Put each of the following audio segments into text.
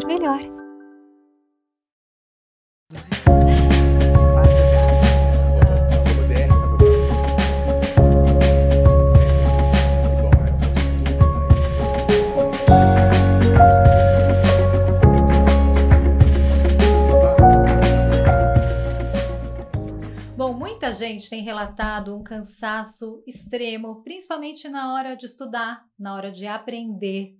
ser melhor. muita gente tem relatado um cansaço extremo, principalmente na hora de estudar, na hora de aprender.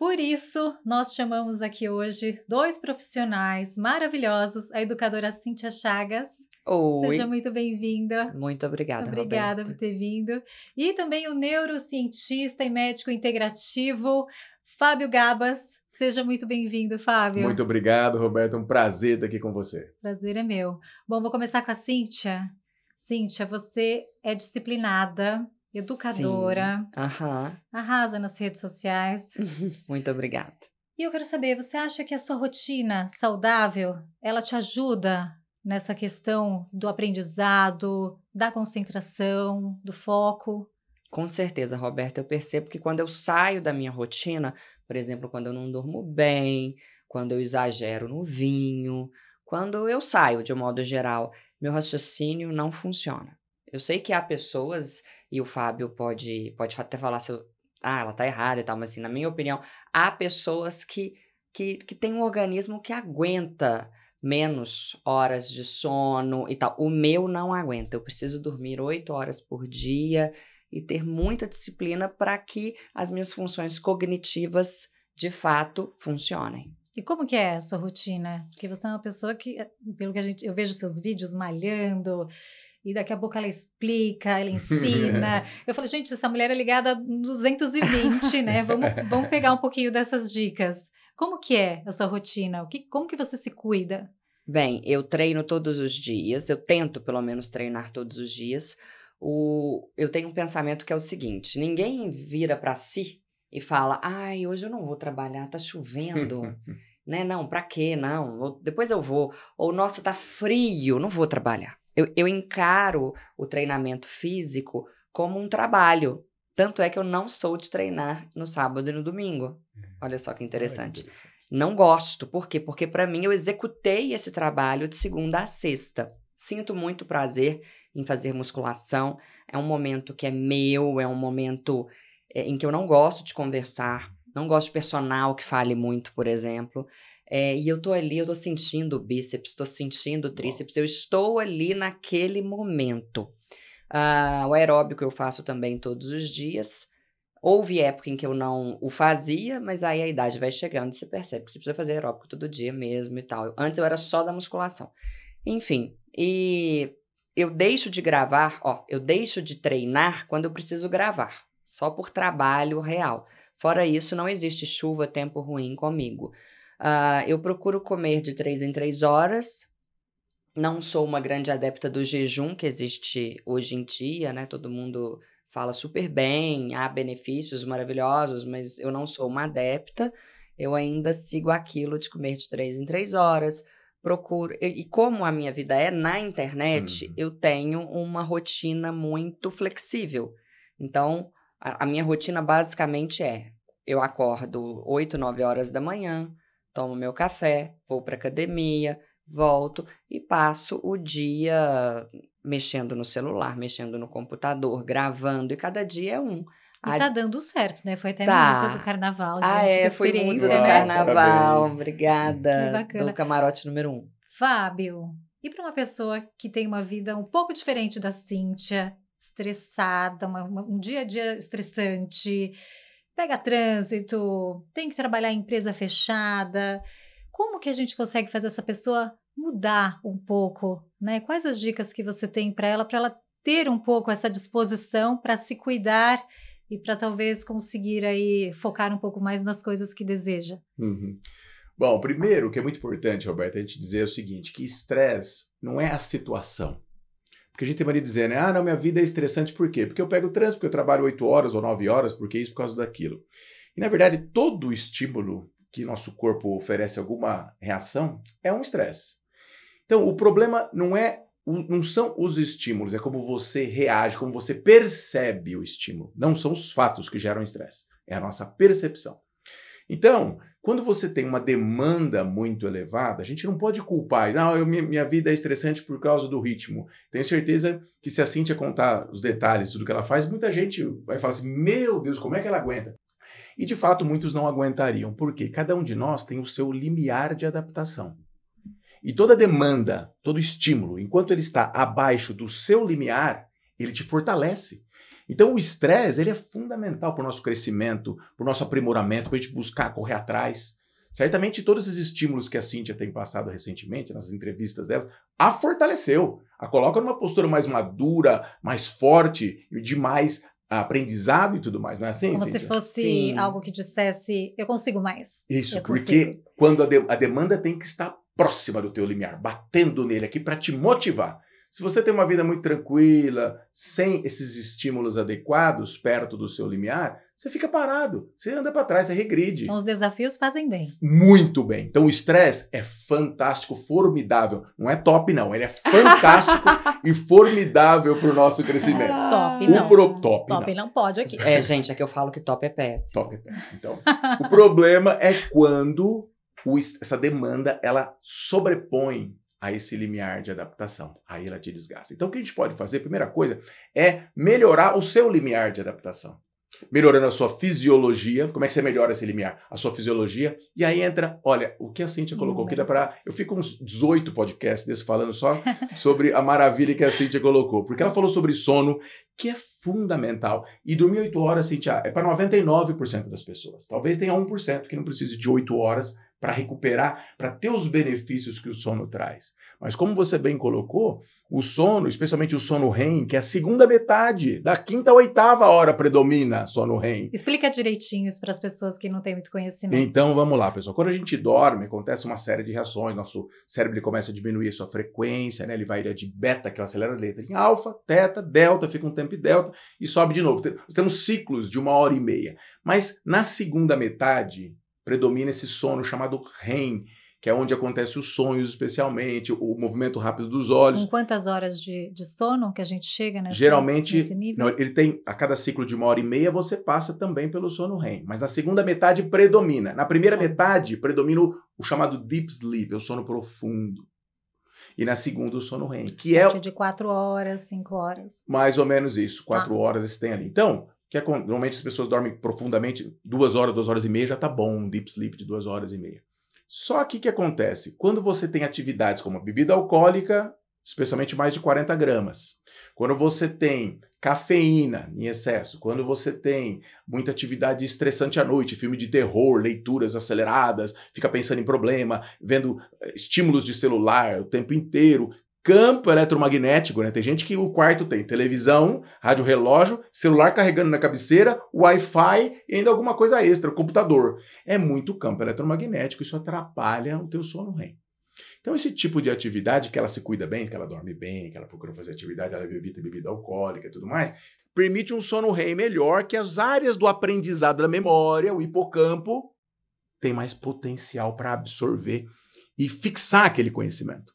Por isso, nós chamamos aqui hoje dois profissionais maravilhosos, a educadora Cíntia Chagas. Oi. Seja muito bem-vinda. Muito obrigada, Obrigada Roberta. por ter vindo. E também o neurocientista e médico integrativo, Fábio Gabas. Seja muito bem-vindo, Fábio. Muito obrigado, Roberto. Um prazer estar aqui com você. Prazer é meu. Bom, vou começar com a Cíntia. Cíntia, você é disciplinada, educadora. Aham. Arrasa nas redes sociais. Muito obrigada. E eu quero saber, você acha que a sua rotina saudável, ela te ajuda nessa questão do aprendizado, da concentração, do foco? Com certeza, Roberta, eu percebo que quando eu saio da minha rotina, por exemplo, quando eu não durmo bem, quando eu exagero no vinho, quando eu saio de um modo geral, meu raciocínio não funciona. Eu sei que há pessoas, e o Fábio pode, pode até falar se eu, ah, ela tá errada e tal, mas assim, na minha opinião, há pessoas que, que, que têm um organismo que aguenta menos horas de sono e tal. O meu não aguenta. Eu preciso dormir oito horas por dia e ter muita disciplina para que as minhas funções cognitivas de fato funcionem. E como que é a sua rotina? Porque você é uma pessoa que, eh, pelo que a gente, eu vejo seus vídeos malhando, e daqui a pouco ela explica, ela ensina. Eu falei, gente, essa mulher é ligada a 220, né? Vamos, vamos pegar um pouquinho dessas dicas. Como que é a sua rotina? O que, como que você se cuida? Bem, eu treino todos os dias. Eu tento, pelo menos, treinar todos os dias. O, eu tenho um pensamento que é o seguinte: ninguém vira para si e fala, ai, hoje eu não vou trabalhar, tá chovendo. né? Não, para quê? Não, depois eu vou. Ou nossa, tá frio, não vou trabalhar. Eu, eu encaro o treinamento físico como um trabalho. Tanto é que eu não sou de treinar no sábado e no domingo. Hum. Olha só que interessante. interessante. Não gosto. Por quê? Porque para mim eu executei esse trabalho de segunda a sexta. Sinto muito prazer em fazer musculação. É um momento que é meu, é um momento é, em que eu não gosto de conversar, não gosto de personal que fale muito, por exemplo. É, e eu tô ali, eu tô sentindo o bíceps, tô sentindo o tríceps, eu estou ali naquele momento. Ah, o aeróbico eu faço também todos os dias. Houve época em que eu não o fazia, mas aí a idade vai chegando e você percebe que você precisa fazer aeróbico todo dia mesmo e tal. Antes eu era só da musculação. Enfim, e eu deixo de gravar, ó, eu deixo de treinar quando eu preciso gravar, só por trabalho real. Fora isso, não existe chuva, tempo ruim comigo. Uh, eu procuro comer de três em três horas. Não sou uma grande adepta do jejum que existe hoje em dia, né? Todo mundo fala super bem, há benefícios maravilhosos, mas eu não sou uma adepta. Eu ainda sigo aquilo de comer de três em três horas. Procuro. E como a minha vida é na internet, uhum. eu tenho uma rotina muito flexível. Então, a, a minha rotina basicamente é: eu acordo 8, 9 horas da manhã, tomo meu café, vou para academia, volto e passo o dia mexendo no celular, mexendo no computador, gravando, e cada dia é um. E tá dando certo, né? Foi até tá. musa do carnaval, ah, gente. Ah, é, foi musa do né? carnaval. Né? Obrigada. Que Do camarote número um. Fábio, e para uma pessoa que tem uma vida um pouco diferente da Cíntia, estressada, uma, uma, um dia a dia estressante, pega trânsito, tem que trabalhar em empresa fechada. Como que a gente consegue fazer essa pessoa mudar um pouco, né? Quais as dicas que você tem para ela para ela ter um pouco essa disposição para se cuidar e para talvez conseguir aí focar um pouco mais nas coisas que deseja? Uhum. Bom, primeiro, o que é muito importante, Roberto, é a gente dizer o seguinte, que estresse não é a situação. Porque a gente tem mania de dizer, né? Ah, não, minha vida é estressante por quê? Porque eu pego o trânsito, porque eu trabalho 8 horas ou 9 horas, porque é isso, por causa daquilo. E na verdade, todo estímulo que nosso corpo oferece alguma reação é um estresse. Então, o problema não é não são os estímulos, é como você reage, como você percebe o estímulo. Não são os fatos que geram estresse, é a nossa percepção. Então, quando você tem uma demanda muito elevada, a gente não pode culpar. Não, eu, minha, vida é estressante por causa do ritmo. Tenho certeza que se a Cintia contar os detalhes, tudo que ela faz, muita gente vai falar assim: meu Deus, como é que ela aguenta? E de fato, muitos não aguentariam, porque cada um de nós tem o seu limiar de adaptação. E toda demanda, todo estímulo, enquanto ele está abaixo do seu limiar, ele te fortalece. Então, o estresse ele é fundamental para o nosso crescimento, para o nosso aprimoramento, para a gente buscar correr atrás. Certamente, todos esses estímulos que a Cíntia tem passado recentemente, nas entrevistas dela, a fortaleceu, a coloca numa postura mais madura, mais forte e de mais aprendizado e tudo mais, não é assim? Como Cíntia? se fosse Sim. algo que dissesse, eu consigo mais. Isso, eu porque consigo. quando a, de a demanda tem que estar próxima do teu limiar, batendo nele aqui para te motivar. Se você tem uma vida muito tranquila, sem esses estímulos adequados perto do seu limiar, você fica parado, você anda para trás, você regride. Então os desafios fazem bem. Muito bem. Então o estresse é fantástico, formidável. Não é top não, ele é fantástico e formidável para o nosso crescimento. Ah, top o não. Pro... Top, top não. não pode aqui. É, gente, é que eu falo que top é péssimo. Top é péssimo. Então, o problema é quando o, essa demanda ela sobrepõe a esse limiar de adaptação. Aí ela te desgasta. Então, o que a gente pode fazer, primeira coisa, é melhorar o seu limiar de adaptação. Melhorando a sua fisiologia. Como é que você melhora esse limiar? A sua fisiologia. E aí entra, olha, o que a Cintia colocou aqui dá para. Eu fico uns 18 podcasts desse falando só sobre a maravilha que a Cintia colocou. Porque ela falou sobre sono, que é fundamental. E dormir 8 horas, Cintia, é para 99% das pessoas. Talvez tenha 1% que não precise de 8 horas para recuperar, para ter os benefícios que o sono traz. Mas como você bem colocou, o sono, especialmente o sono REM, que é a segunda metade, da quinta à oitava hora predomina sono REM. Explica direitinho isso para as pessoas que não têm muito conhecimento. Então vamos lá, pessoal. Quando a gente dorme, acontece uma série de reações, nosso cérebro começa a diminuir a sua frequência, né? Ele vai é de beta, que é o acelerador, em alfa, teta, delta, fica um tempo e delta e sobe de novo. Temos ciclos de uma hora e meia. Mas na segunda metade, predomina esse sono chamado REM, que é onde acontece os sonhos, especialmente, o movimento rápido dos olhos. Com quantas horas de, de sono que a gente chega nessa, Geralmente, nesse nível? ele tem, a cada ciclo de uma hora e meia, você passa também pelo sono REM. Mas na segunda metade predomina. Na primeira ah. metade, predomina o, o, chamado deep sleep, é o sono profundo. E na segunda, o sono REM, que é... De quatro horas, cinco horas. Mais ou menos isso, quatro ah. horas, você tem ali. Então, que é, normalmente as pessoas dormem profundamente duas horas, duas horas e meia, já tá bom, um deep sleep de duas horas e meia. Só que o que acontece? Quando você tem atividades como bebida alcoólica, especialmente mais de 40 gramas, quando você tem cafeína em excesso, quando você tem muita atividade estressante à noite, filme de terror, leituras aceleradas, fica pensando em problema, vendo eh, estímulos de celular o tempo inteiro, campo eletromagnético, né? Tem gente que o quarto tem televisão, rádio relógio, celular carregando na cabeceira, Wi-Fi e ainda alguma coisa extra, computador. É muito campo eletromagnético, isso atrapalha o teu sono REM. Então, esse tipo de atividade que ela se cuida bem, que ela dorme bem, que ela procura fazer atividade, ela evita bebida alcoólica e tudo mais, permite um sono REM melhor, que as áreas do aprendizado da memória, o hipocampo, tem mais potencial para absorver e fixar aquele conhecimento.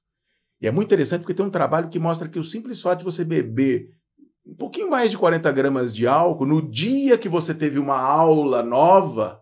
E é muito interessante porque tem um trabalho que mostra que o simples fato de você beber um pouquinho mais de 40 gramas de álcool no dia que você teve uma aula nova,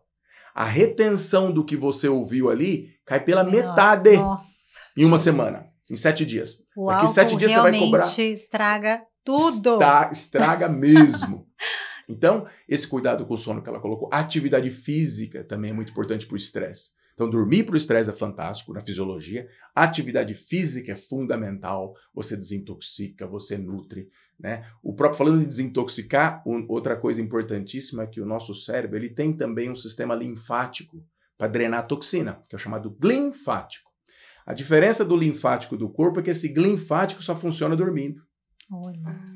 a retenção do que você ouviu ali cai pela Meu, metade nossa. em uma semana, em sete dias. O Daqui sete dias você vai cobrar. estraga tudo. Está, estraga mesmo. então, esse cuidado com o sono que ela colocou, a atividade física também é muito importante para o estresse. Então, dormir para o estresse é fantástico na fisiologia. A atividade física é fundamental. Você desintoxica, você nutre. Né? O próprio falando de desintoxicar, um, outra coisa importantíssima é que o nosso cérebro ele tem também um sistema linfático para drenar a toxina, que é o chamado linfático. A diferença do linfático do corpo é que esse linfático só funciona dormindo.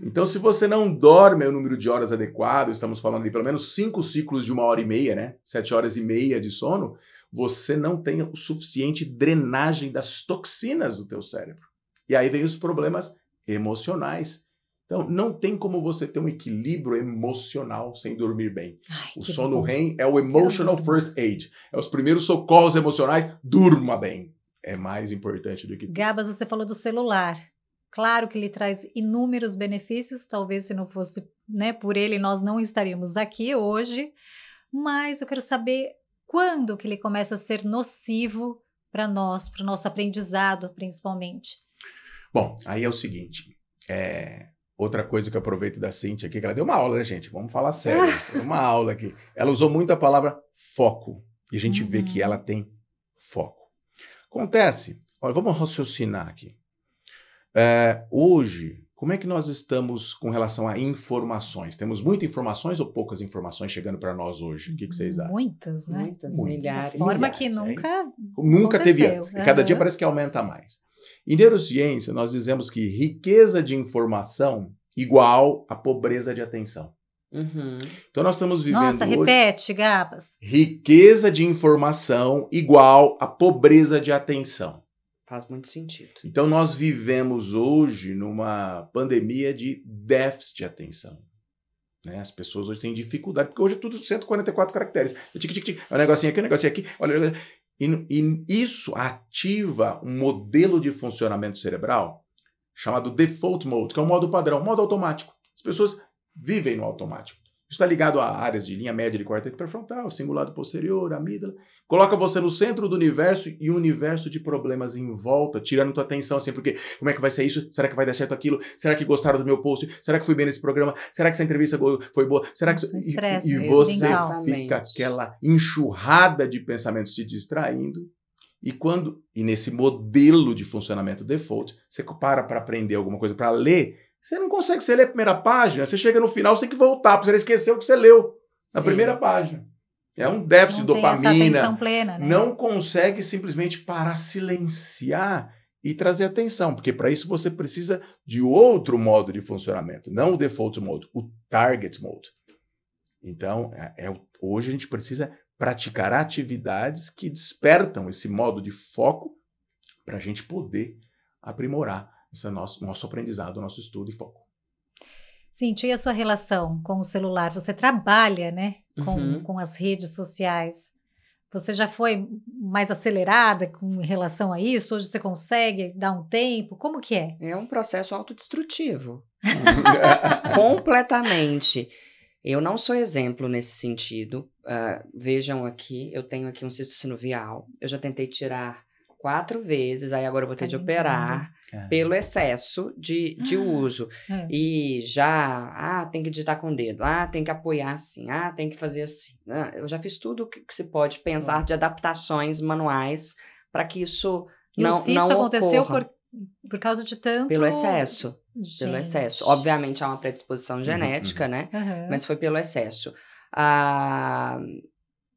Então, se você não dorme é o número de horas adequado, estamos falando de pelo menos cinco ciclos de uma hora e meia, né? Sete horas e meia de sono, você não tem o suficiente drenagem das toxinas do teu cérebro. E aí vem os problemas emocionais. Então, não tem como você ter um equilíbrio emocional sem dormir bem. Ai, o sono bom. REM é o emotional first aid. É os primeiros socorros emocionais. Durma bem. É mais importante do que... Gabas, você falou do celular. Claro que ele traz inúmeros benefícios, talvez se não fosse né, por ele nós não estaríamos aqui hoje, mas eu quero saber quando que ele começa a ser nocivo para nós, para o nosso aprendizado principalmente. Bom, aí é o seguinte, é, Outra coisa que eu aproveito da Cintia aqui, que ela deu uma aula, né, gente? Vamos falar sério. uma aula aqui. Ela usou muito a palavra foco. E a gente uhum. vê que uhum. ela tem foco. Acontece, olha, vamos raciocinar aqui. É, hoje, como é que nós estamos com relação a informações? Temos muitas informações ou poucas informações chegando para nós hoje? O que, que vocês acham? Muitas, né? Muitas, Muitas milhares. De forma que nunca. É? Nunca teve antes. Uhum. Cada dia parece que aumenta mais. Em neurociência, nós dizemos que riqueza de informação igual a pobreza de atenção. Uhum. Então nós estamos vivendo. Nossa, hoje, repete, Gabas. Riqueza de informação igual a pobreza de atenção. Faz muito sentido. Então, nós vivemos hoje numa pandemia de déficit de atenção. Né? As pessoas hoje têm dificuldade, porque hoje é tudo 144 caracteres. É tic, tic, tic, é um negocinho aqui, um negocinho aqui. Olha, e, e isso ativa um modelo de funcionamento cerebral chamado default mode, que é um modo padrão, modo automático. As pessoas vivem no automático está ligado a áreas de linha média de quarteto pré-frontal, cingulado posterior, amígdala. Coloca você no centro do universo e o universo de problemas em volta, tirando tua atenção assim, porque como é que vai ser isso? Será que vai dar certo aquilo? Será que gostaram do meu post? Será que fui bem nesse programa? Será que essa entrevista foi boa? Será que isso estresse, e, e você exatamente. fica aquela enxurrada de pensamentos se distraindo? E quando e nesse modelo de funcionamento default, você para para aprender alguma coisa, para ler você não consegue, você lê a primeira página, você chega no final, você tem que voltar, porque você esqueceu o que você leu na Sim. primeira página. É um déficit não de dopamina. Plena, né? Não consegue simplesmente parar, silenciar e trazer atenção, porque para isso você precisa de outro modo de funcionamento, não o default mode, o target mode. Então, é, é, hoje a gente precisa praticar atividades que despertam esse modo de foco para a gente poder aprimorar esse é nosso, nosso aprendizado, nosso estudo e foco. Cintia, e a sua relação com o celular? Você trabalha, né, com, uhum. com as redes sociais. Você já foi mais acelerada com relação a isso? Hoje você consegue dar um tempo? Como que é? É um processo autodestrutivo. Completamente. Eu não sou exemplo nesse sentido. Uh, vejam aqui, eu tenho aqui um cisto sinovial. Eu já tentei tirar quatro vezes, aí agora eu vou ter tá de operar Caramba. pelo excesso de, de ah, uso. É. E já, ah, tem que digitar com o dedo, ah, tem que apoiar assim, ah, tem que fazer assim. Ah, eu já fiz tudo que, que se pode pensar de adaptações manuais para que isso e não, se não aconteceu ocorra. por, por causa de tanto... Pelo excesso, Gente. pelo excesso. Obviamente há uma predisposição uhum. genética, uhum. né? Uhum. Mas foi pelo excesso. Ah,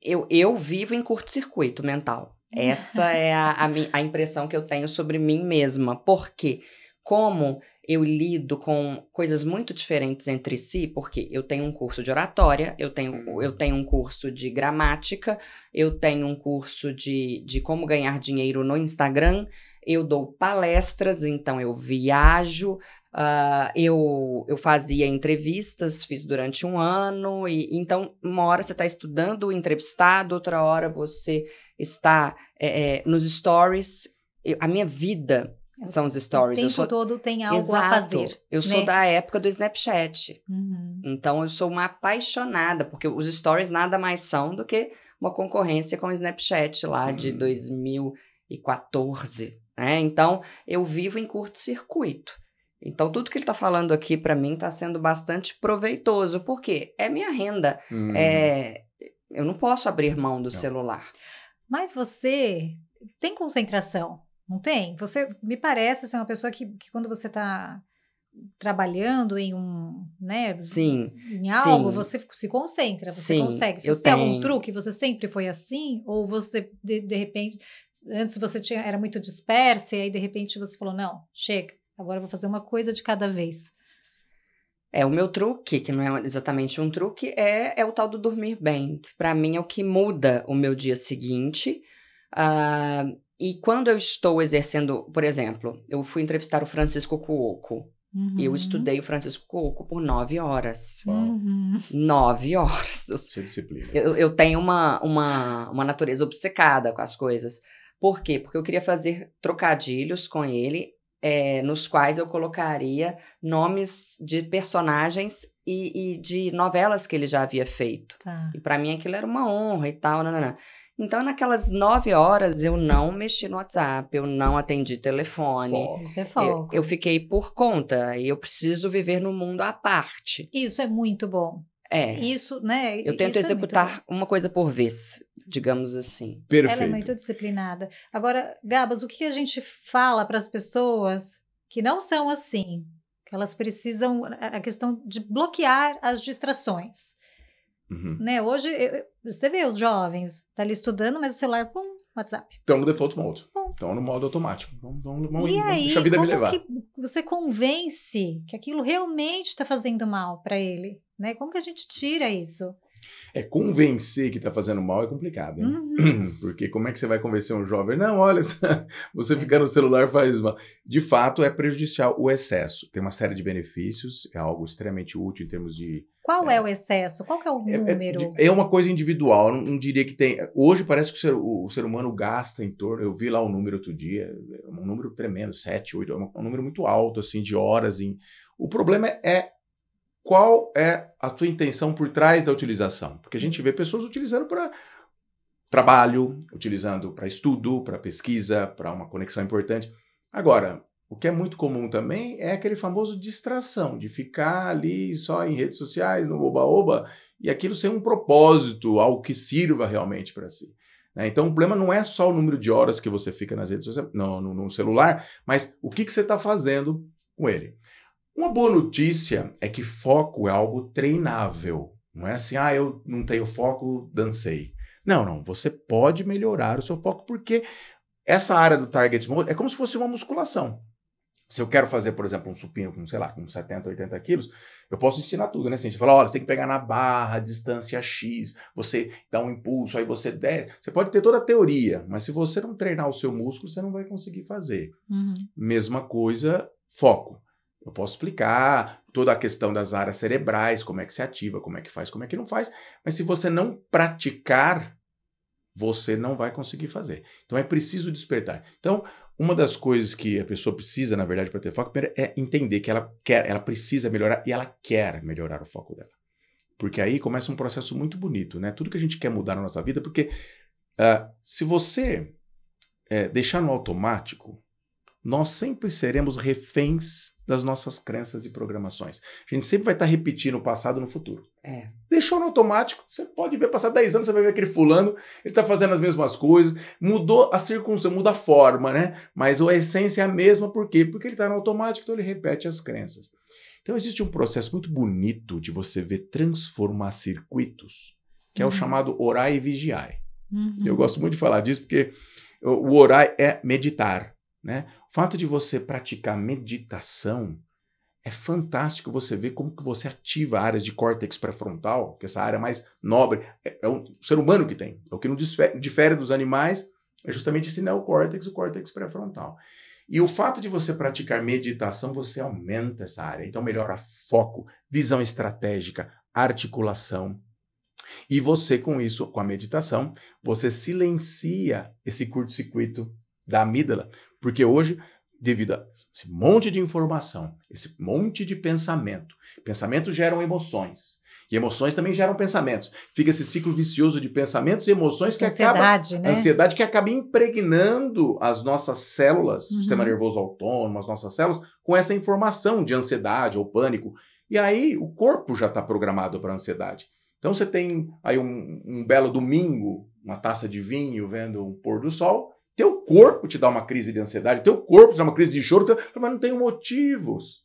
eu, eu vivo em curto-circuito mental. Essa é a, a, a impressão que eu tenho sobre mim mesma. Porque como eu lido com coisas muito diferentes entre si, porque eu tenho um curso de oratória, eu tenho, eu hum. tenho um curso de gramática, eu tenho um curso de, de como ganhar dinheiro no Instagram, eu dou palestras, então eu viajo, Uh, eu, eu fazia entrevistas, fiz durante um ano, e então uma hora você está estudando o entrevistado, outra hora você está é, é, nos stories. Eu, a minha vida é, são os stories. O tempo sou... todo tem algo Exato. a fazer. Eu né? sou da época do Snapchat. Uhum. Então eu sou uma apaixonada, porque os stories nada mais são do que uma concorrência com o Snapchat lá uhum. de 2014. Né? Então eu vivo em curto-circuito. Então, tudo que ele está falando aqui para mim está sendo bastante proveitoso, porque é minha renda. Hum. É, eu não posso abrir mão do não. celular. Mas você tem concentração, não tem? Você me parece ser uma pessoa que, que quando você está trabalhando em um, né? Sim. Em algo, sim. você se concentra, você sim, consegue. Se você tem algum truque, você sempre foi assim? Ou você, de, de repente, antes você tinha, era muito dispersa e aí de repente você falou, não, chega. Agora vou fazer uma coisa de cada vez. É, o meu truque, que não é exatamente um truque, é, é o tal do dormir bem. Para mim é o que muda o meu dia seguinte. Uh, e quando eu estou exercendo, por exemplo, eu fui entrevistar o Francisco Cuoco. Uhum. Eu estudei o Francisco Cuoco por nove horas. Uhum. Nove horas. Sem disciplina. Eu, eu tenho uma, uma, uma natureza obcecada com as coisas. Por quê? Porque eu queria fazer trocadilhos com ele é, nos quais eu colocaria nomes de personagens e, e, de novelas que ele já havia feito. Tá. E para mim aquilo era uma honra e tal, nananã. Então, naquelas nove horas, eu não mexi no WhatsApp, eu não atendi telefone. Isso é foco. Eu, eu, fiquei por conta e eu preciso viver no mundo à parte. Isso é muito bom. É. Isso, né? Eu tento é executar é uma coisa por vez digamos assim. Perfeito. Ela é muito disciplinada. Agora, Gabas, o que a gente fala para as pessoas que não são assim? Que elas precisam a questão de bloquear as distrações. Uhum. Né? Hoje, eu, você vê os jovens, tá ali estudando, mas o celular, pum, WhatsApp. Estão no default mode. Estão no modo automático. Vamos, vamos, vamos, e aí, deixa a vida como me levar. Que você convence que aquilo realmente está fazendo mal para ele? Né? Como que a gente tira isso? É, convencer que está fazendo mal é complicado, hein? Uhum. Porque como é que você vai convencer um jovem? Não, olha, você é. ficar no celular faz mal. De fato, é prejudicial o excesso. Tem uma série de benefícios, é algo extremamente útil em termos de. Qual é, é o excesso? Qual é o número? É, é, é uma coisa individual, não, não, diria que tem. Hoje parece que o ser, o, o ser, humano gasta em torno. Eu vi lá um número outro dia, é um número tremendo, 7, 8, é um, um número muito alto, assim, de horas em. O problema é, é qual é a tua intenção por trás da utilização. Porque a gente vê pessoas utilizando para trabalho, utilizando para estudo, para pesquisa, para uma conexão importante. Agora, o que é muito comum também é aquele famoso distração, de ficar ali só em redes sociais, no oba-oba, e aquilo sem um propósito, algo que sirva realmente para si. Né? Então, o problema não é só o número de horas que você fica nas redes sociais, no, no, no celular, mas o que, que você está fazendo com ele. Uma boa notícia é que foco é algo treinável. Não é assim, ah, eu não tenho foco, dancei. Não, não. Você pode melhorar o seu foco porque essa área do target mode é como se fosse uma musculação. Se eu quero fazer, por exemplo, um supino com, sei lá, com 70, 80 quilos, eu posso ensinar tudo, né? Assim, você fala, olha, você tem que pegar na barra, distância X, você dá um impulso, aí você desce. Você pode ter toda a teoria, mas se você não treinar o seu músculo, você não vai conseguir fazer. Uhum. Mesma coisa, foco. Eu posso explicar toda a questão das áreas cerebrais, como é que se ativa, como é que faz, como é que não faz, mas se você não praticar, você não vai conseguir fazer. Então é preciso despertar. Então, uma das coisas que a pessoa precisa, na verdade, para ter foco é entender que ela quer, ela precisa melhorar e ela quer melhorar o foco dela. Porque aí começa um processo muito bonito, né? Tudo que a gente quer mudar na nossa vida, porque uh, se você eh, deixar no automático, nós sempre seremos reféns das nossas crenças e programações. A gente sempre vai estar repetindo o passado no futuro. É. Deixou no automático, você pode ver, passar 10 anos, você vai ver aquele fulano, ele está fazendo as mesmas coisas, mudou a circunstância, muda a forma, né? Mas a essência é a mesma, por quê? Porque ele está no automático, então ele repete as crenças. Então existe um processo muito bonito de você ver transformar circuitos, que uhum. é o uhum. chamado orar e vigiar. Uhum. Eu gosto muito de falar disso, porque o orar é meditar. Né? O fato de você praticar meditação é fantástico você ver como que você ativa áreas de córtex pré-frontal, que é essa área mais nobre, é, é o ser humano que tem. É o que não difere, difere dos animais é justamente esse neocórtex, o córtex pré-frontal. E o fato de você praticar meditação, você aumenta essa área. Então melhora foco, visão estratégica, articulação. E você, com isso, com a meditação, você silencia esse curto-circuito da amígdala, porque hoje, devido a esse monte de informação, esse monte de pensamento, pensamentos geram emoções. E emoções também geram pensamentos. Fica esse ciclo vicioso de pensamentos e emoções que ansiedade, acaba. Né? Ansiedade que acaba impregnando as nossas células, uhum. O sistema uhum. nervoso autônomo, as nossas células, com essa informação de ansiedade ou pânico. E aí o corpo já está programado para ansiedade. Então você tem aí um, um belo domingo, uma taça de vinho vendo o pôr do sol, teu corpo te dá uma crise de ansiedade, teu corpo te dá uma crise de choro, mas não tem motivos.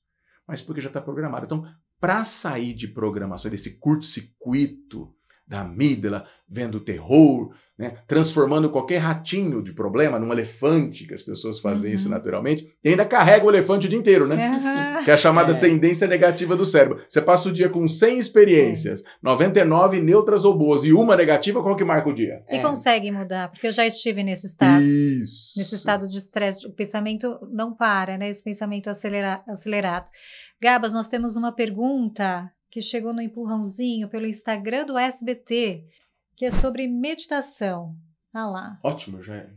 Mas porque já está programado. Então, para sair de programação, desse curto-circuito da amígdala, vendo terror, né? transformando qualquer ratinho de problema num elefante, que as pessoas fazem uhum. isso naturalmente, e ainda carrega o elefante o dia inteiro, né? Uhum. Que é a chamada é. tendência negativa do cérebro. Você passa o dia com 100 experiências, é. 99 neutras ou boas e uma negativa, qual que marca o dia? E é. consegue mudar, porque eu já estive nesse estado. Isso. Nesse estado de estresse, o pensamento não para, né? Esse pensamento acelera acelerado. Gabas, nós temos uma pergunta que chegou no empurrãozinho pelo Instagram do SBT, que é sobre meditação. Ah lá. Ótimo, já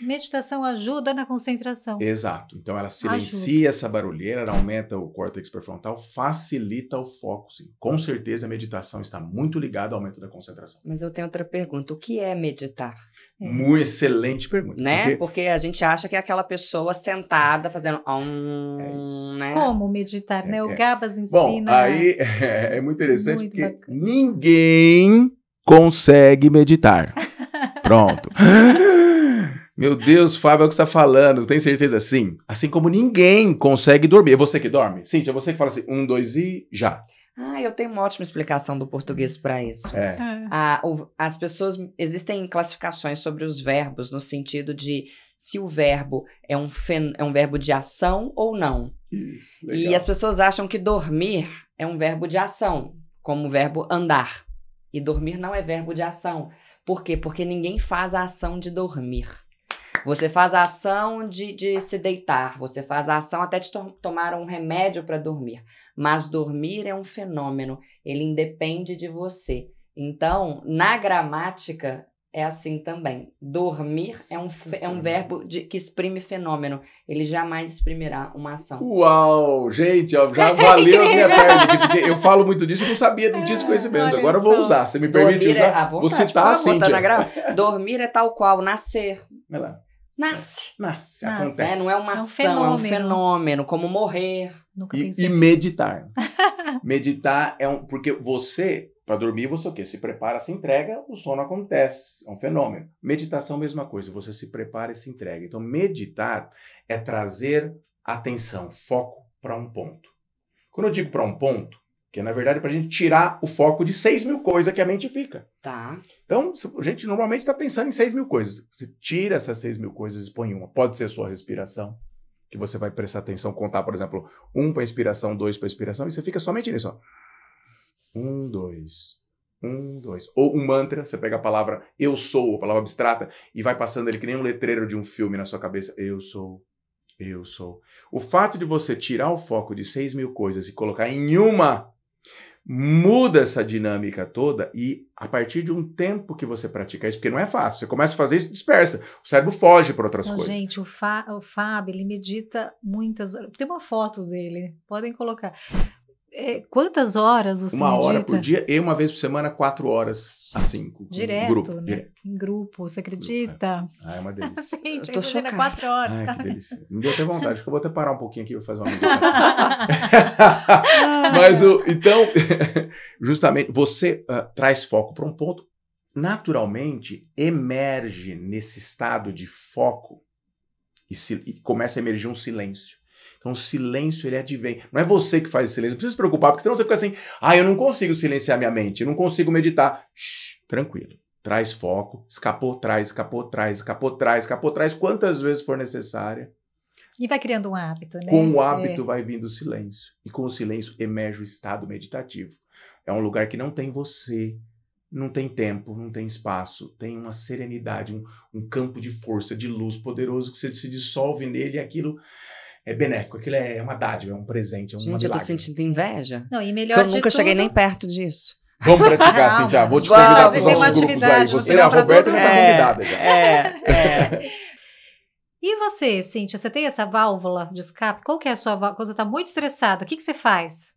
Meditação ajuda na concentração. Exato. Então ela silencia ajuda. essa barulheira, ela aumenta o córtex prefrontal, facilita o foco. Sim. Com certeza a meditação está muito ligada ao aumento da concentração. Mas eu tenho outra pergunta. O que é meditar? É. Muito excelente pergunta. Né? Porque... porque... a gente acha que é aquela pessoa sentada fazendo. Um, é né? Como meditar, é, né? O é. Gabas ensina. Bom, aí é, muito interessante muito porque bacana. ninguém consegue meditar. Pronto. Meu Deus, Fábio, é o que você tá falando? Tem certeza? Sim. Assim como ninguém consegue dormir. É você que dorme? Cíntia, é você que fala assim, um, dois e já. Ah, eu tenho uma ótima explicação do português para isso. É. é. Ah, o, as pessoas. Existem classificações sobre os verbos, no sentido de se o verbo é um, fen, é um verbo de ação ou não. Isso, legal. E as pessoas acham que dormir é um verbo de ação, como o verbo andar. E dormir não é verbo de ação. Por quê? Porque ninguém faz a ação de dormir. Você faz a ação de, de se deitar, você faz a ação até de to tomar um remédio para dormir. Mas dormir é um fenômeno, ele independe de você. Então, na gramática, é assim também. Dormir é um, é um verbo de, que exprime fenômeno. Ele jamais exprimirá uma ação. Uau! Gente, ó, já valeu a minha tarde. Porque eu falo muito disso e não sabia, não tinha esse conhecimento. Agora eu vou usar. Você me Dormir permite é usar? É, vontade, vou citar assim. Dormir é tal qual nascer. Vai lá. Nasce. Nasce, Nasce. acontece. É, não é uma é um ação, fenômeno. é um fenômeno, como morrer. E, e, meditar. meditar é um. Porque você, para dormir, você o quê? Se prepara, se entrega, o sono acontece. É um fenômeno. Meditação, mesma coisa. Você se prepara e se entrega. Então, meditar é trazer atenção, foco para um ponto. Quando eu digo para um ponto, que é, na verdade, para a gente tirar o foco de 6 mil coisas que a mente fica. Tá. Então, a gente normalmente está pensando em 6 mil coisas. Você tira essas 6 mil coisas e põe uma. Pode ser a sua respiração, que você vai prestar atenção, contar, por exemplo, um para inspiração, dois para inspiração, e você fica somente nisso. Ó. Um, dois, um, dois. Ou um mantra, você pega a palavra eu sou, a palavra abstrata, e vai passando ele que nem um letreiro de um filme na sua cabeça. Eu sou, eu sou. O fato de você tirar o foco de 6 mil coisas e colocar em uma muda essa dinâmica toda e a partir de um tempo que você pratica isso, porque não é fácil, você começa a fazer isso dispersa, o cérebro foge para outras coisas. Gente, o, Fa, o Fábio, ele medita muitas horas. Tem uma foto dele, podem colocar. É, quantas horas você Uma hora por dia e uma vez por semana, quatro horas a cinco. Direto, grupo, né? Direto. Em grupo, você acredita? Grupo, é. Ah, é uma delícia. Sim, eu tô né? chocada. quatro horas. Ai, que delícia. Me deu até vontade, acho que eu vou até parar um pouquinho aqui e fazer uma ah. Mas, o, então, justamente, você uh, traz foco para um ponto, naturalmente emerge nesse estado de foco e, se, e começa a emergir um silêncio. Então, o silêncio, ele advém. Não é você que faz o silêncio. Não precisa se preocupar, porque senão você fica assim, ah, eu não consigo silenciar minha mente, eu não consigo meditar. Shhh, tranquilo. Traz foco, escapou, traz, escapou, traz, escapou, traz, escapou, traz, quantas vezes for necessária. E vai criando um hábito, né? Com o é. hábito é. vai vindo o silêncio. E com o silêncio emerge o estado meditativo. É um lugar que não tem você, não tem tempo, não tem espaço, tem uma serenidade, um, um campo de força, de luz poderoso que você se dissolve nele e aquilo é benéfico, aquilo é uma dádiva, é um presente, é um Gente, eu tô sentindo inveja. Não, e melhor Eu nunca cheguei nem perto disso. Vamos praticar, assim Cintia. Vou te convidar para os nossos grupos aí. Você, é a Roberta, não está é, convidada já. É, é. E você, Cintia, você tem essa válvula de escape? Qual que é a sua válvula? Quando você está muito estressada, o que, que você faz?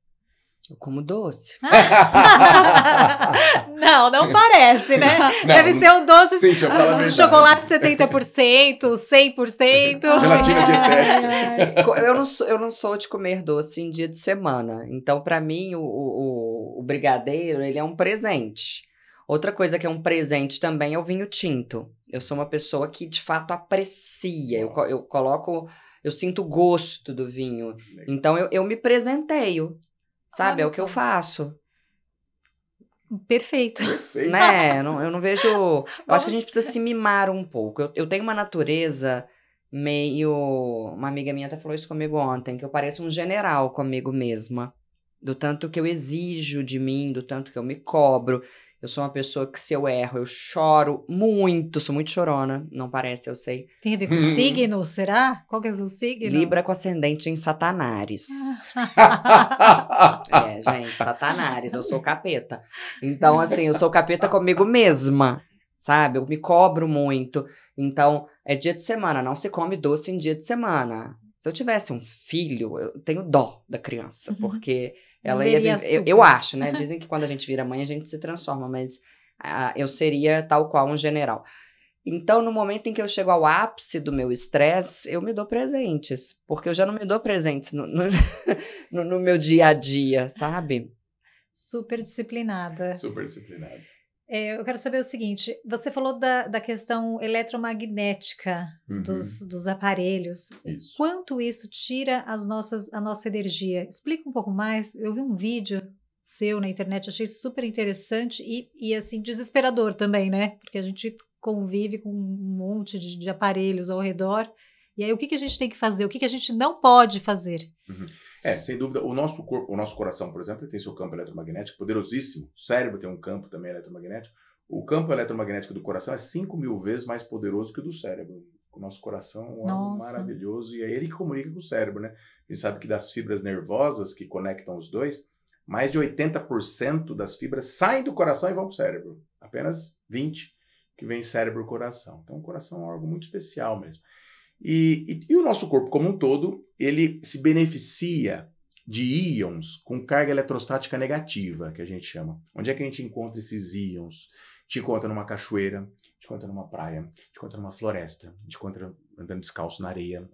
Eu como doce. Ah. não, não parece, né? Não, Deve ser um doce. Cíntia, fala chocolate 70%, 100%. Gelatina de eu, não sou, eu não sou de comer doce em dia de semana. Então, para mim, o, o, o brigadeiro, ele é um presente. Outra coisa que é um presente também é o vinho tinto. Eu sou uma pessoa que, de fato, aprecia. Eu, eu coloco eu sinto gosto do vinho. Então eu, eu me presenteio. Sabe? é o que eu faço. Perfeito. Perfeito. Né? Não, eu não vejo. Eu acho que a gente precisa se mimar um pouco. Eu, eu tenho uma natureza meio. Uma amiga minha até falou isso comigo ontem, que eu pareço um general comigo mesma. Do tanto que eu exijo de mim, do tanto que eu me cobro. Eu sou uma pessoa que, se eu erro, eu choro muito, sou muito chorona. Não parece, eu sei. Tem a ver com signo, será? Qual que é o signo? Libra com ascendente em Satanares. é, gente, Satanares, eu sou capeta. Então, assim, eu sou capeta comigo mesma, sabe? Eu me cobro muito. Então, é dia de semana, não se come doce em dia de semana. Se eu tivesse um filho, eu tenho dó da criança, uhum. porque ela ia. Viver, eu, eu, acho, né? Dizem que quando a gente vira mãe, a gente se transforma, mas ah, eu seria tal qual um general. Então, no momento em que eu chego ao ápice do meu estresse, eu me dou presentes, porque eu já não me dou presentes no, no, no meu dia a dia, sabe? Super disciplinada. Super disciplinada. É, eu quero saber o seguinte: você falou da, da questão eletromagnética uhum. dos, dos aparelhos. Isso. Quanto isso tira as nossas, a nossa energia? Explica um pouco mais. Eu vi um vídeo seu na internet, achei super interessante e, e assim, desesperador também, né? Porque a gente convive com um monte de, de aparelhos ao redor. E aí, o que, que a gente tem que fazer? O que, que a gente não pode fazer? Uhum. É, sem dúvida. O nosso corpo, o nosso coração, por exemplo, tem seu campo eletromagnético poderosíssimo. O cérebro tem um campo também eletromagnético. O campo eletromagnético do coração é 5 mil vezes mais poderoso que o do cérebro. O nosso coração é algo maravilhoso e é ele que comunica com o cérebro, né? A gente sabe que das fibras nervosas que conectam os dois, mais de 80% das fibras saem do coração e vão para o cérebro. Apenas 20% que vem cérebro-coração. Então, o coração é algo muito especial mesmo. E, e, e o nosso corpo como um todo, ele se beneficia de íons com carga eletrostática negativa, que a gente chama. Onde é que a gente encontra esses íons? Te encontra numa cachoeira, te encontra numa praia, te encontra numa floresta, te encontra andando descalço na areia.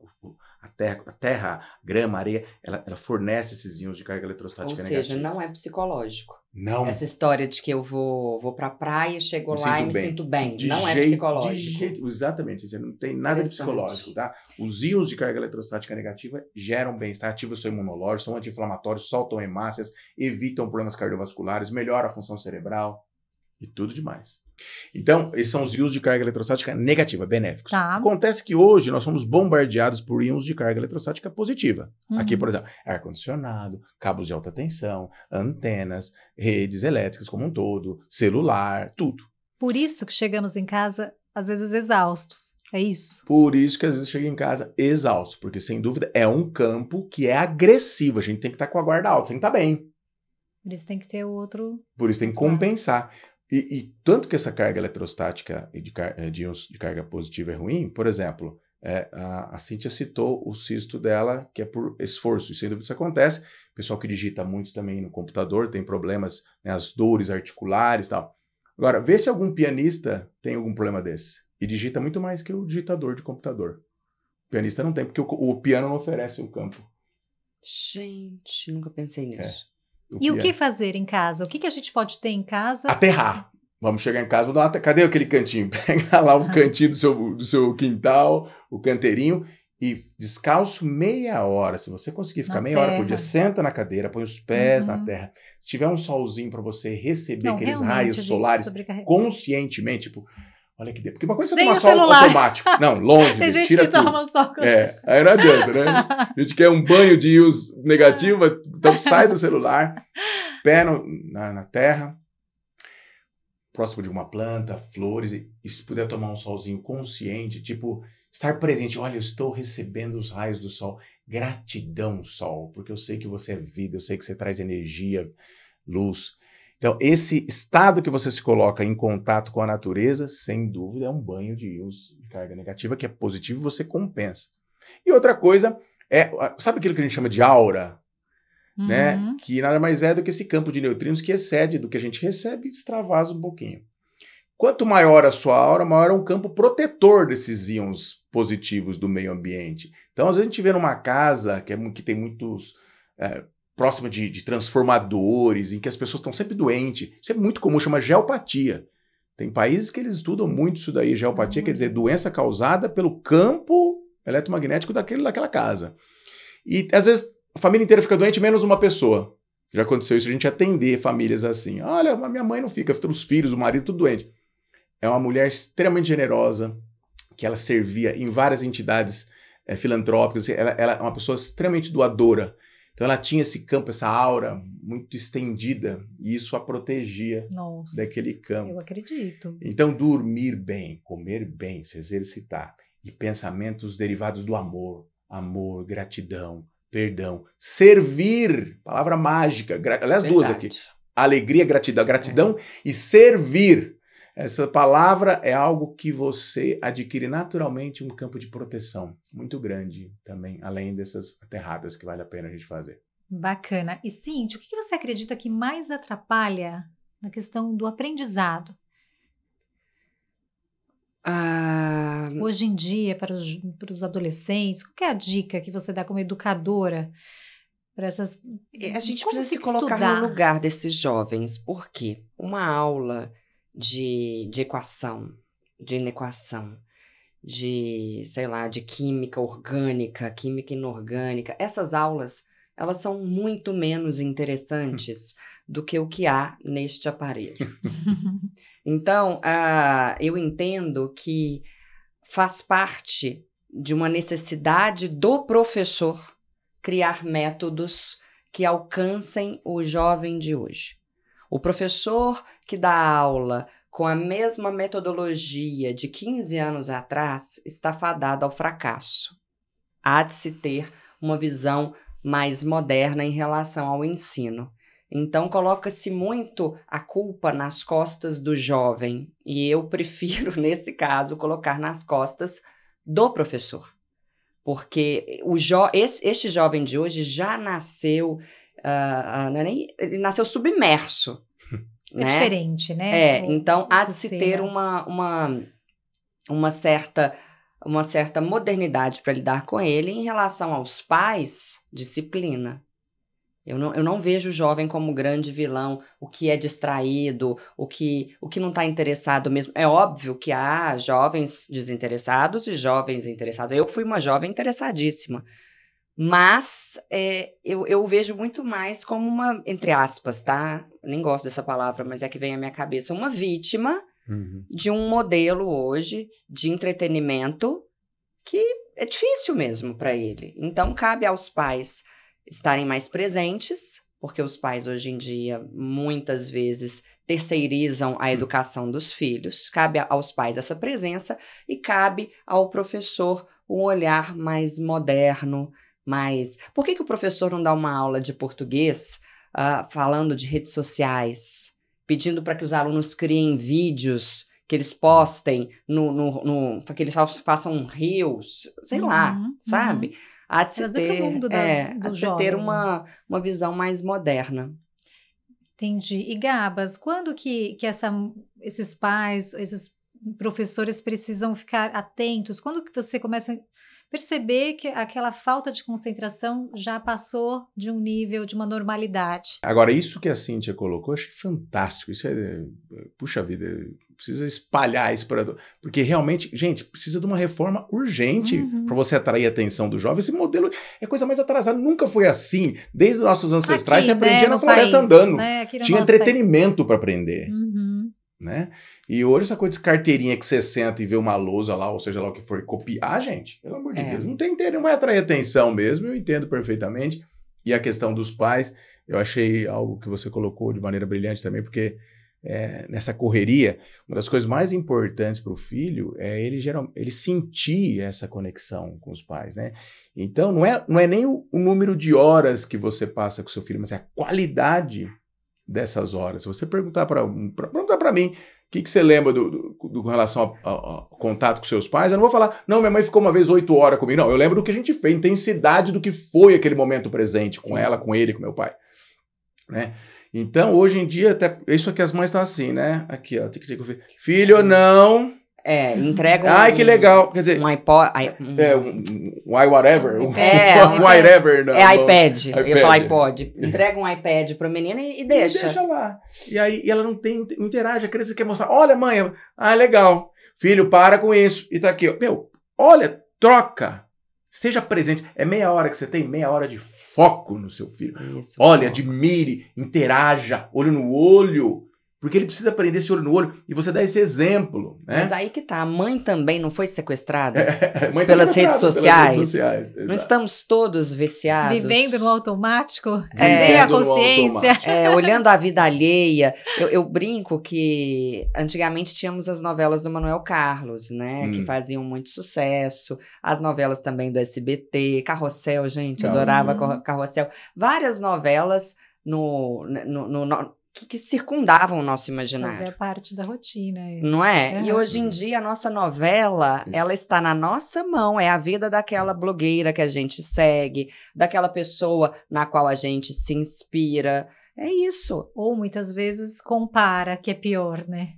A terra, a terra grama, areia, ela, ela fornece esses íons de carga eletrostática Ou negativa. Ou seja, não é psicológico. Não. Essa história de que eu vou, vou pra praia, chego me lá e me sinto bem. De não é jeito, é psicológico. De jeito, exatamente, não tem nada de psicológico, tá? Os íons de carga eletrostática negativa geram bem-estar, ativam seu imunológico, são anti-inflamatórios, soltam hemácias, evitam problemas cardiovasculares, melhoram a função cerebral e tudo demais. Então, esses são os íons de carga eletrostática negativa, benéficos. Tá. Acontece que hoje nós somos bombardeados por íons de carga eletrostática positiva. Uhum. Aqui, por exemplo, ar-condicionado, cabos de alta tensão, antenas, redes elétricas como um todo, celular, tudo. Por isso que chegamos em casa, às vezes, exaustos. É isso. Por isso que às vezes chega em casa exausto, porque sem dúvida é um campo que é agressivo. A gente tem que estar tá com a guarda alta, tem que estar tá bem. Por isso tem que ter outro. Por isso tem que compensar. E, e tanto que essa carga eletrostática de, car eh, de, de carga positiva é ruim, por exemplo, é, a, a Cintia citou o cisto dela, que é por esforço, e sem dúvida isso acontece. O pessoal que digita muito também no computador tem problemas, né, as dores articulares e tal. Agora, vê se algum pianista tem algum problema desse. E digita muito mais que o digitador de computador. O pianista não tem, porque o, o piano não oferece o campo. Gente, nunca pensei é. nisso. É e o que é. fazer em casa? O que, que a gente pode ter em casa? Aterrar. Vamos chegar em casa, uma... cadê aquele cantinho? Pega lá um ah. cantinho do seu, do seu quintal, o canteirinho, e descalço meia hora. Se você conseguir ficar na meia terra. hora por dia, senta na cadeira, põe os pés uhum. na terra. Se tiver um solzinho para você receber Não, aqueles raios solares conscientemente, tipo, Olha que Porque uma coisa é Sem é tomar sol automático. Não, longe. Tem gente que tudo. toma sol com É, aí não adianta, né? A gente quer um banho de luz negativo, então sai do celular, pé no, na, na terra, próximo de uma planta, flores, e, e se puder tomar um solzinho consciente, tipo, estar presente. Olha, eu estou recebendo os raios do sol. Gratidão, sol, porque eu sei que você é vida, eu sei que você traz energia, luz. Então, esse estado que você se coloca em contato com a natureza, sem dúvida, é um banho de íons de carga negativa, que é positivo e você compensa. E outra coisa é, ah, sabe aquilo que a gente chama de aura? Né? Uhum. Né? Que nada mais é do que esse campo de neutrinos que excede do que a gente recebe e extravasa um pouquinho. Quanto maior a sua aura, maior é um campo protetor desses íons positivos do meio ambiente. Então, às vezes a gente vê numa casa que, é, que tem muitos é, próxima de, de transformadores, em que as pessoas estão sempre doentes. Isso é muito comum, chama geopatia. Tem países que eles estudam muito isso daí, geopatia, uhum. quer dizer, doença causada pelo campo eletromagnético daquele, daquela casa. E às vezes a família inteira fica doente, menos uma pessoa. Já aconteceu isso, a gente atender famílias assim. Olha, minha mãe não fica, fica os filhos, o marido, tudo doente. É uma mulher extremamente generosa, que ela servia em várias entidades é, filantrópicas, assim, ela, ela é uma pessoa extremamente doadora. Então ela tinha esse campo, essa aura muito estendida, e isso a protegia Nossa, daquele campo. Eu acredito. Então, dormir bem, comer bem, se exercitar, e pensamentos derivados do amor, amor, gratidão, perdão, servir, palavra mágica, aliás, Verdade. duas aqui. Alegria, gratidão, gratidão é. e servir. Essa palavra é algo que você adquire naturalmente um campo de proteção muito grande também, além dessas aterradas que vale a pena a gente fazer. Bacana. E Cintia, o que você acredita que mais atrapalha na questão do aprendizado? Ah... Hoje em dia, para os, para os adolescentes, qual é a dica que você dá como educadora para essas. É, a gente como precisa se colocar estudar? no lugar desses jovens, porque uma aula de, de equação, de inequação, de, sei lá, de química orgânica, química inorgânica. Essas aulas, elas são muito menos interessantes do que o que há neste aparelho. então, uh, eu entendo que faz parte de uma necessidade do professor criar métodos que alcancem o jovem de hoje. O professor que dá aula com a mesma metodologia de 15 anos atrás está fadado ao fracasso. Há de se ter uma visão mais moderna em relação ao ensino. Então coloca-se muito a culpa nas costas do jovem, e eu prefiro nesse caso colocar nas costas do professor. Porque o jo esse, este jovem de hoje já nasceu Uh, não é nem, ele nasceu submerso. É né? diferente, né? É, o, então há de se ter uma, uma, uma, certa, uma certa modernidade para lidar com ele. Em relação aos pais, disciplina. Eu não, eu não vejo o jovem como grande vilão, o que é distraído, o que, o que não está interessado mesmo. É óbvio que há jovens desinteressados e jovens interessados. Eu fui uma jovem interessadíssima mas é, eu, eu vejo muito mais como uma, entre aspas, tá? Nem gosto dessa palavra, mas é que vem à minha cabeça, uma vítima uhum. de um modelo hoje de entretenimento que é difícil mesmo para ele. Então cabe aos pais estarem mais presentes, porque os pais hoje em dia muitas vezes terceirizam a hum. educação dos filhos. Cabe aos pais essa presença e cabe ao professor um olhar mais moderno, mas por que, que o professor não dá uma aula de português uh, falando de redes sociais, pedindo para que os alunos criem vídeos que eles postem, no, no, no que eles façam reels, sei uhum, lá, uhum. sabe? Uhum. É, há de se ter, mundo da, há de ter uma, uma visão mais moderna. Entendi. E Gabas, quando que, que essa, esses pais, esses professores precisam ficar atentos? Quando que você começa a perceber que aquela falta de concentração já passou de um nível, de uma normalidade. Agora, isso que a Cíntia colocou, eu achei fantástico. Isso é, é puxa vida, precisa espalhar isso para. Porque realmente, gente, precisa de uma reforma urgente uhum. para você atrair a atenção do jovem. Esse modelo é coisa mais atrasada, nunca foi assim. Desde os nossos ancestrais, Aqui, você aprendia né, na floresta país, andando. Né? Tinha entretenimento para aprender. Uhum né? E hoje essa coisa de carteirinha que você senta e vê uma lousa lá, ou seja lá o que for, copiar, gente, pelo amor de é. Deus, não tem interesse, não vai atrair atenção mesmo, eu entendo perfeitamente. E a questão dos pais, eu achei algo que você colocou de maneira brilhante também, porque é, nessa correria, uma das coisas mais importantes para o filho é ele, geral, ele sentir essa conexão com os pais, né? Então, não é, não é nem o, o número de horas que você passa com seu filho, mas é a qualidade dessas horas. Se você perguntar para perguntar para mim, o que, que, você lembra do, do, do com relação ao, contato com seus pais? Eu não vou falar, não, minha mãe ficou uma vez oito horas comigo. Não, eu lembro do que a gente fez, intensidade do que foi aquele momento presente com Sim. ela, com ele, com meu pai. Né? Então, hoje em dia, até isso aqui é as mães estão assim, né? Aqui, ó, tem que ver. Filho, não. É, entrega um. Ai, que legal. Quer dizer. Um iPod. I, é, um, é, um, um whatever. Um, é, um, um whatever. Não, é iPad, iPad. Eu ia falar iPod. Entrega um iPad pro menina e, e deixa. E deixa lá. E aí e ela não tem, interage. A criança quer mostrar. Olha, mãe. Ah, é legal. Filho, para com isso. E tá aqui, ó. Meu, olha, troca. Seja presente. É meia hora que você tem, meia hora de foco no seu filho. Isso, olha, foco. admire, interaja, olho no olho. Porque ele precisa aprender esse olho no olho e você dá esse exemplo. Né? Mas aí que tá, a mãe também não foi sequestrada é, é mãe pelas, redes sociais. pelas redes sociais. Não estamos todos viciados. Vivendo no automático, é, a consciência. É, olhando a vida alheia. Eu, eu, brinco que antigamente tínhamos as novelas do Manuel Carlos, né? Hum. Que faziam muito sucesso. As novelas também do SBT, Carrossel, gente, eu adorava Carrossel. Várias novelas no, no, no, no que, que, circundavam o nosso imaginário. Fazia parte da rotina. É. Não é? é? E hoje em dia a nossa novela, ela está na nossa mão, é a vida daquela blogueira que a gente segue, daquela pessoa na qual a gente se inspira. É isso. Ou muitas vezes compara, que é pior, né?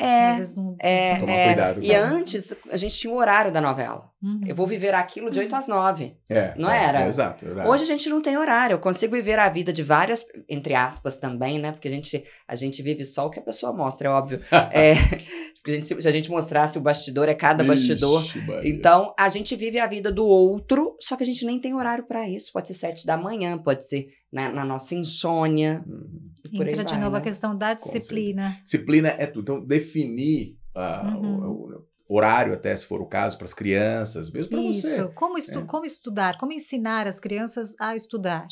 É, Às vezes não, é, não é, e antes a gente tinha o horário da novela. Uhum. Eu vou viver aquilo de 8 às 9. É, não é, era? É, exato. É Hoje a gente não tem horário. Eu consigo viver a vida de várias, entre aspas também, né? Porque a gente, a gente vive só o que a pessoa mostra, é óbvio. É, a gente, se a gente mostrasse o bastidor, é cada Ixi, bastidor. Maria. Então a gente vive a vida do outro, só que a gente nem tem horário para isso. Pode ser 7 da manhã, pode ser na, né, na nossa insônia. Uhum. Entra de novo né? a questão da disciplina. Disciplina é tudo. Então, definir uh, uhum. o, o, horário, até se for o caso, para as crianças, mesmo para você. Isso. Como, estu é. como estudar? Como ensinar as crianças a estudar?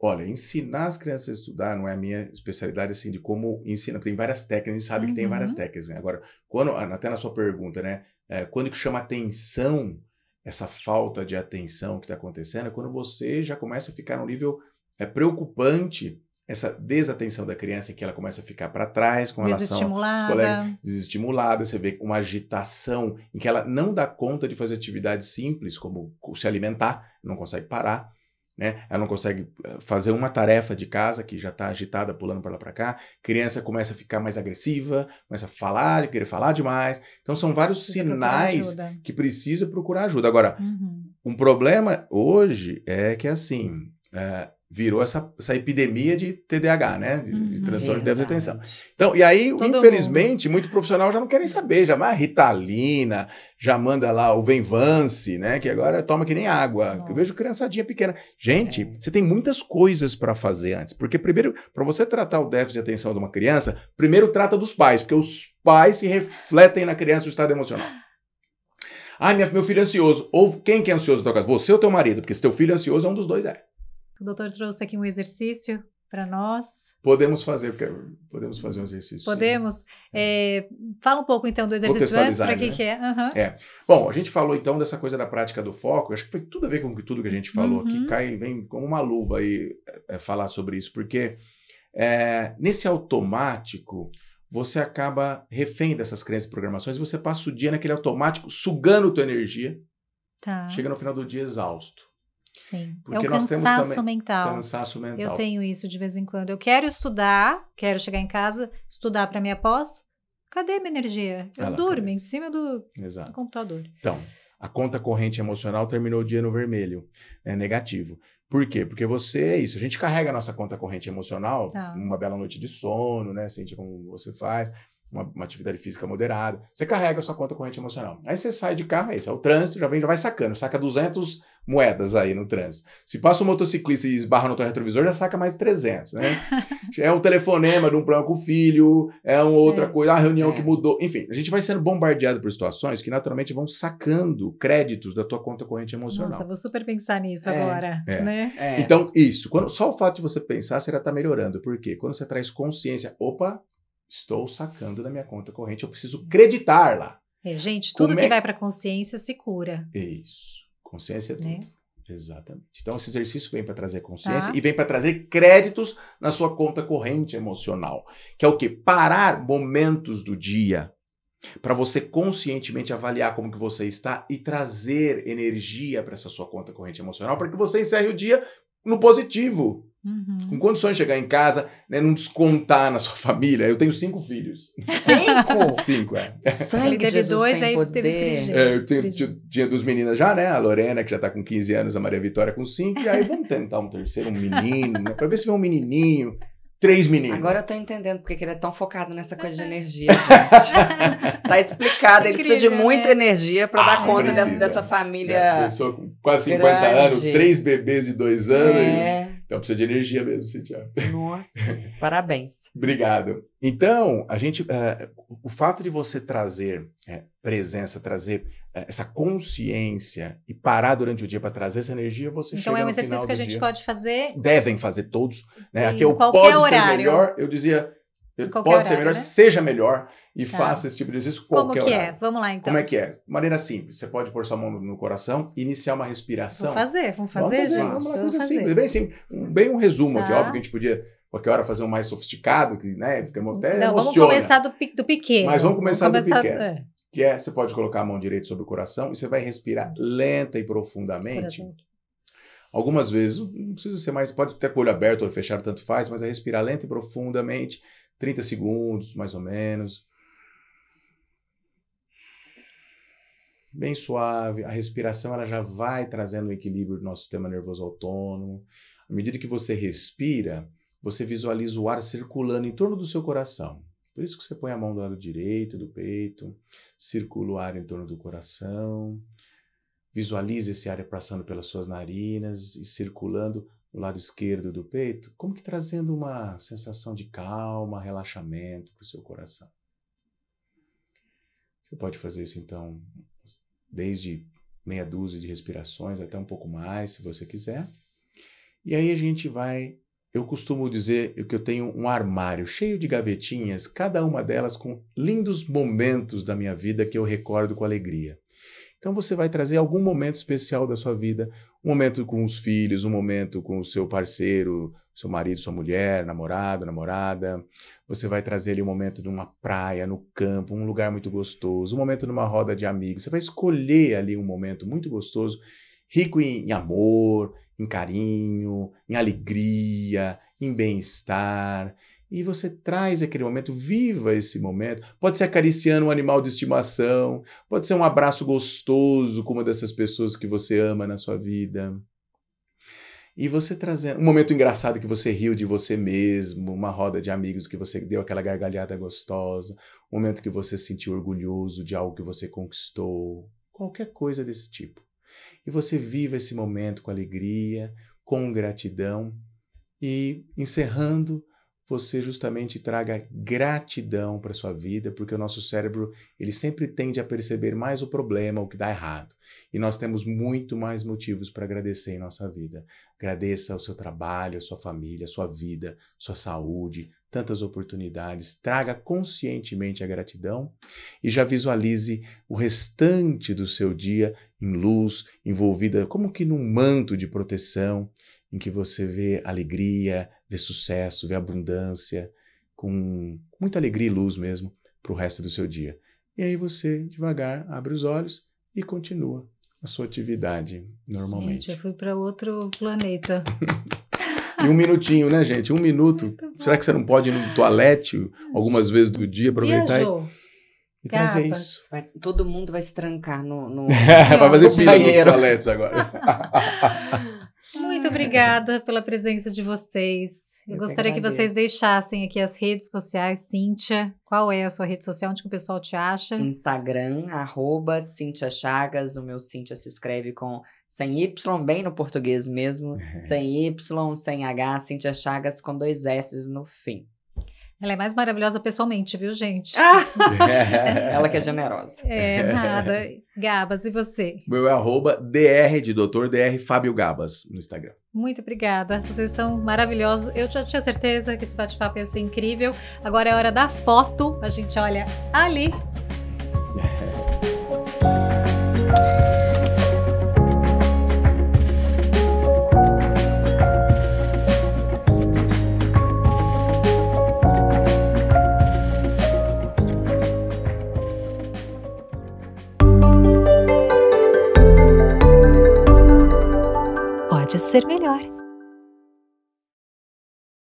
Olha, ensinar as crianças a estudar não é a minha especialidade, assim, de como ensina. Tem várias técnicas, a gente sabe uhum. que tem várias uhum. técnicas, né? Agora, quando, ah, até na sua pergunta, né? É, quando que chama atenção essa falta de atenção que está acontecendo? É quando você já começa a ficar no nível é preocupante essa desatenção da criança que ela começa a ficar para trás com relação aos colegas, desestimulada, você vê uma agitação em que ela não dá conta de fazer atividades simples como se alimentar, não consegue parar, né? Ela não consegue eh, fazer uma tarefa de casa que já está agitada, pulando para lá para cá. Criança começa a ficar mais agressiva, começa a falar, querer falar demais. Então são vários precisa sinais que precisa procurar ajuda. Agora, uhum. um problema hoje é que assim, é, virou essa, essa epidemia de TDAH, né? De, de uhum. transtorno de déficit de atenção. Então, e aí, Todo infelizmente, mundo. muito profissional já não querem saber, já vai Ritalina, já manda lá o Venvance, né? Que agora toma que nem água. Nossa. Eu vejo criançadinha pequena. Gente, é. você tem muitas coisas para fazer antes, porque primeiro, para você tratar o déficit de atenção de uma criança, primeiro trata dos pais, porque os pais se refletem na criança o estado emocional. Ah, minha, meu filho é ansioso. Ou quem que é ansioso na tua casa? Você ou teu marido? Porque se teu filho é ansioso, é um dos dois é. O doutor trouxe aqui um exercício para nós. Podemos fazer, podemos fazer um exercício. Podemos. É. É, fala um pouco então do exercício antes, para que, né? que é. Uhum. é. Bom, a gente falou então dessa coisa da prática do foco, acho que foi tudo a ver com tudo que a gente falou uhum. aqui, cai, vem como uma luva aí é, falar sobre isso, porque é, nesse automático você acaba refém dessas crenças e programações e você passa o dia naquele automático sugando tua energia, tá. chega no final do dia exausto. Sim. Porque é o nós cansaço temos também, mental. Cansaço mental. Eu tenho isso de vez em quando. Eu quero estudar, quero chegar em casa, estudar para minha pós. Cadê minha energia? Eu durmo cadê? em cima do, do computador. Então, a conta corrente emocional terminou o dia no vermelho, é negativo. Por quê? Porque você é isso. A gente carrega a nossa conta corrente emocional, tá. uma bela noite de sono, né? Sente como você faz uma, uma, atividade física moderada, você carrega a sua conta corrente emocional. Aí você sai de carro, esse é, é o trânsito, já vem, já vai sacando, saca 200 moedas aí no trânsito. Se passa um motociclista e esbarra no teu retrovisor, já saca mais 300, né? é um telefonema de um problema com o filho, é uma outra é. coisa, a reunião é. que mudou. Enfim, a gente vai sendo bombardeado por situações que naturalmente vão sacando créditos da tua conta corrente emocional. Nossa, vou super pensar nisso é. agora, é. né? É. Então, isso. Quando, só o fato de você pensar, você já está melhorando. Por quê? Quando você traz consciência, opa, Estou sacando da minha conta corrente, eu preciso creditar lá. É, gente, tudo Como que é... vai para a consciência se cura. Isso. Consciência é né? tudo. Exatamente. Então, esse exercício vem para trazer consciência tá. e vem para trazer créditos na sua conta corrente emocional, que é o que? Parar momentos do dia para você conscientemente avaliar como que você está e trazer energia para essa sua conta corrente emocional para que você encerre o dia no positivo. Uhum. Com condições de chegar em casa, né, não descontar na sua família. Eu tenho cinco filhos. Cinco? cinco, é. Sangue teve Jesus dois, aí poder. teve três. É, eu tinha, tinha, tinha duas meninas já, né? A Lorena, que já tá com 15 anos, a Maria Vitória com cinco. E aí vamos tentar um terceiro, um menino, né? ver se vem um menininho. Três meninos. Agora eu tô entendendo porque ele é tão focado nessa coisa de energia, gente. tá explicado, ele Incrível, precisa de muita né? energia para ah, dar conta dessa, dessa, família. É, sou com quase 50 grande. anos, três bebês de dois anos. É. E... Então precisa de energia mesmo, Cintia. Nossa, parabéns. Obrigado. Então, a gente, uh, o fato de você trazer eh, presença, trazer uh, essa consciência e parar durante o dia para trazer essa energia, você então chega é um exercício que a gente dia. pode fazer. Devem fazer todos, né? Aqui eu posso pode ser melhor. Eu dizia Pode ser melhor, né? seja melhor e tá. faça esse tipo de exercício qualquer Como que é? horário. é? Vamos lá então. Como é que é? Maneira simples. Você pode pôr sua mão no coração, iniciar uma respiração. Vamos fazer, vamos fazer, vamos fazer gente. coisa fazer. simples, bem simples. Um, bem um resumo tá. aqui, óbvio que a gente podia qualquer hora fazer um mais sofisticado, que né, fica até Não, vamos começar do, do pequeno. Mas vamos começar, vamos começar do pequeno. É. Que é, você pode colocar a mão direita sobre o coração e você vai respirar hum. lenta e profundamente. Algumas vezes, não precisa ser mais, pode até com o olho aberto ou fechado, tanto faz, mas é respirar lenta e profundamente 30 segundos, mais ou menos. Bem suave, a respiração ela já vai trazendo o equilíbrio do nosso sistema nervoso autônomo. À medida que você respira, você visualiza o ar circulando em torno do seu coração. Por isso que você põe a mão do lado direito do peito, circula o ar em torno do coração, visualiza esse ar passando pelas suas narinas e circulando o lado esquerdo do peito, como que trazendo uma sensação de calma, relaxamento para o seu coração. Você pode fazer isso então desde meia dúzia de respirações até um pouco mais, se você quiser. E aí a gente vai. Eu costumo dizer que eu tenho um armário cheio de gavetinhas, cada uma delas com lindos momentos da minha vida que eu recordo com alegria. Então você vai trazer algum momento especial da sua vida, um momento com os filhos, um momento com o seu parceiro, seu marido, sua mulher, namorado, namorada. Você vai trazer ali um momento numa praia, no campo, um lugar muito gostoso, um momento numa roda de amigos. Você vai escolher ali um momento muito gostoso, rico em, em amor, em carinho, em alegria, em bem-estar. E você traz aquele momento, viva esse momento. Pode ser acariciando um animal de estimação, pode ser um abraço gostoso com uma dessas pessoas que você ama na sua vida. E você trazendo um momento engraçado que você riu de você mesmo, uma roda de amigos que você deu aquela gargalhada gostosa, um momento que você se sentiu orgulhoso de algo que você conquistou, qualquer coisa desse tipo. E você viva esse momento com alegria, com gratidão e encerrando você justamente traga gratidão para sua vida, porque o nosso cérebro, ele sempre tende a perceber mais o problema, o que dá errado. E nós temos muito mais motivos para agradecer em nossa vida. Agradeça ao seu trabalho, à sua família, à sua vida, sua saúde, tantas oportunidades. Traga conscientemente a gratidão e já visualize o restante do seu dia em luz, envolvida como que num manto de proteção, em que você vê alegria, ver sucesso, ver abundância, com muita alegria e luz mesmo para o resto do seu dia. E aí você, devagar, abre os olhos e continua a sua atividade normalmente. Gente, eu fui para outro planeta. e um minutinho, né, gente? Um minuto. Será que você não pode ir no toalete algumas vezes do dia, aproveitar Viajou. e... E isso. Vai, todo mundo vai se trancar no. no... vai fazer fila nos toaletes agora. muito obrigada pela presença de vocês. Eu, Eu gostaria que vocês deixassem aqui as redes sociais. Cíntia, qual é a sua rede social? Onde que o pessoal te acha? Instagram, arroba Cíntia Chagas. O meu Cíntia se escreve com sem Y, bem no português mesmo. Sem Y, sem H, Cíntia Chagas com dois S no fim. Ela é mais maravilhosa pessoalmente, viu, gente? Ah! Ela que é generosa. É, nada. Gabas, e você? Meu é arroba DR de doutor, DR Fábio Gabas no Instagram. Muito obrigada. Vocês são maravilhosos. Eu já tinha certeza que esse bate-papo ia ser incrível. Agora é hora da foto. A gente olha ali. ser melhor.